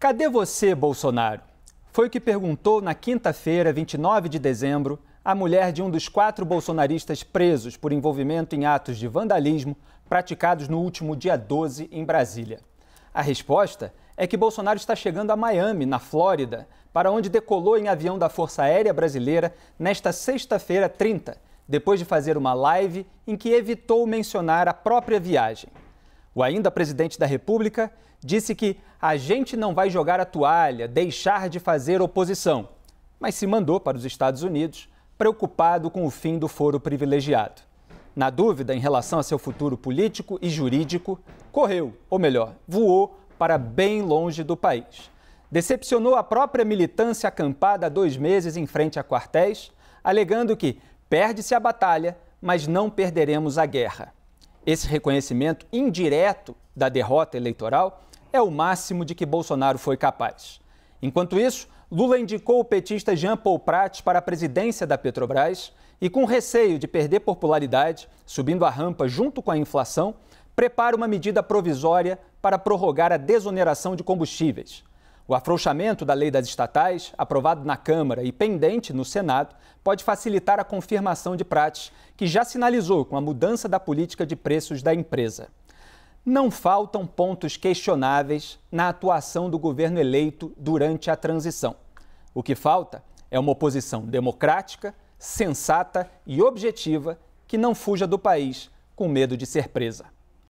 Cadê você, Bolsonaro? Foi o que perguntou na quinta-feira, 29 de dezembro, a mulher de um dos quatro bolsonaristas presos por envolvimento em atos de vandalismo praticados no último dia 12 em Brasília. A resposta é que Bolsonaro está chegando a Miami, na Flórida, para onde decolou em avião da Força Aérea Brasileira nesta sexta-feira 30, depois de fazer uma live em que evitou mencionar a própria viagem. O ainda presidente da República disse que a gente não vai jogar a toalha, deixar de fazer oposição, mas se mandou para os Estados Unidos preocupado com o fim do foro privilegiado. Na dúvida em relação a seu futuro político e jurídico, correu, ou melhor, voou para bem longe do país. Decepcionou a própria militância acampada há dois meses em frente a quartéis, alegando que perde-se a batalha, mas não perderemos a guerra. Esse reconhecimento indireto da derrota eleitoral é o máximo de que Bolsonaro foi capaz. Enquanto isso, Lula indicou o petista Jean Paul Prats para a presidência da Petrobras e, com receio de perder popularidade, subindo a rampa junto com a inflação, prepara uma medida provisória para prorrogar a desoneração de combustíveis. O afrouxamento da lei das estatais, aprovado na Câmara e pendente no Senado, pode facilitar a confirmação de Prates, que já sinalizou com a mudança da política de preços da empresa. Não faltam pontos questionáveis na atuação do governo eleito durante a transição. O que falta é uma oposição democrática, sensata e objetiva que não fuja do país com medo de ser presa.